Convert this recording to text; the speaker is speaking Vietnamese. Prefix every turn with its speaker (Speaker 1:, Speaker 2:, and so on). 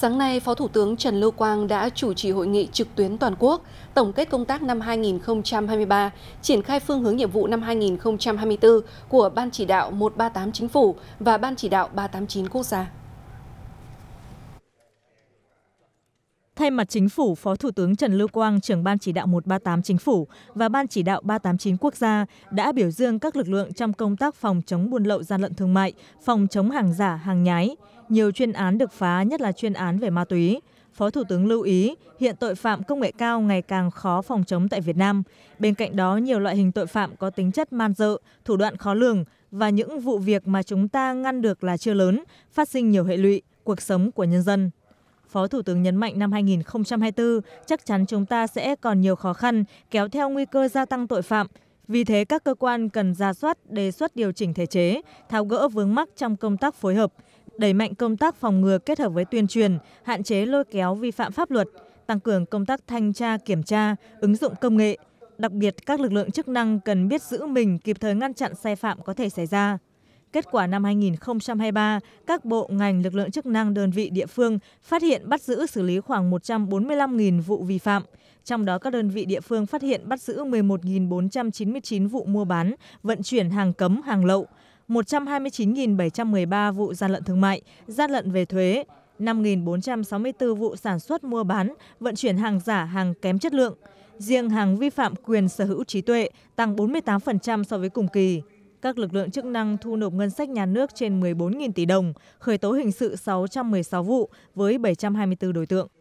Speaker 1: Sáng nay, Phó Thủ tướng Trần Lưu Quang đã chủ trì hội nghị trực tuyến toàn quốc tổng kết công tác năm 2023, triển khai phương hướng nhiệm vụ năm 2024 của Ban chỉ đạo 138 Chính phủ và Ban chỉ đạo 389 Quốc gia.
Speaker 2: Thay mặt chính phủ, Phó Thủ tướng Trần Lưu Quang, trưởng Ban chỉ đạo 138 chính phủ và Ban chỉ đạo 389 quốc gia đã biểu dương các lực lượng trong công tác phòng chống buôn lậu gian lận thương mại, phòng chống hàng giả, hàng nhái. Nhiều chuyên án được phá, nhất là chuyên án về ma túy. Phó Thủ tướng lưu ý, hiện tội phạm công nghệ cao ngày càng khó phòng chống tại Việt Nam. Bên cạnh đó, nhiều loại hình tội phạm có tính chất man dợ, thủ đoạn khó lường và những vụ việc mà chúng ta ngăn được là chưa lớn, phát sinh nhiều hệ lụy cuộc sống của nhân dân phó thủ tướng nhấn mạnh năm 2024 chắc chắn chúng ta sẽ còn nhiều khó khăn kéo theo nguy cơ gia tăng tội phạm. Vì thế các cơ quan cần ra soát, đề xuất điều chỉnh thể chế, tháo gỡ vướng mắc trong công tác phối hợp, đẩy mạnh công tác phòng ngừa kết hợp với tuyên truyền, hạn chế lôi kéo vi phạm pháp luật, tăng cường công tác thanh tra kiểm tra, ứng dụng công nghệ. Đặc biệt các lực lượng chức năng cần biết giữ mình kịp thời ngăn chặn sai phạm có thể xảy ra. Kết quả năm 2023, các bộ ngành lực lượng chức năng đơn vị địa phương phát hiện bắt giữ xử lý khoảng 145.000 vụ vi phạm. Trong đó các đơn vị địa phương phát hiện bắt giữ 11.499 vụ mua bán, vận chuyển hàng cấm, hàng lậu, 129.713 vụ gian lận thương mại, gian lận về thuế, 5.464 vụ sản xuất mua bán, vận chuyển hàng giả, hàng kém chất lượng. Riêng hàng vi phạm quyền sở hữu trí tuệ tăng 48% so với cùng kỳ các lực lượng chức năng thu nộp ngân sách nhà nước trên một mươi bốn tỷ đồng khởi tố hình sự sáu trăm một mươi sáu vụ với bảy trăm hai mươi bốn đối tượng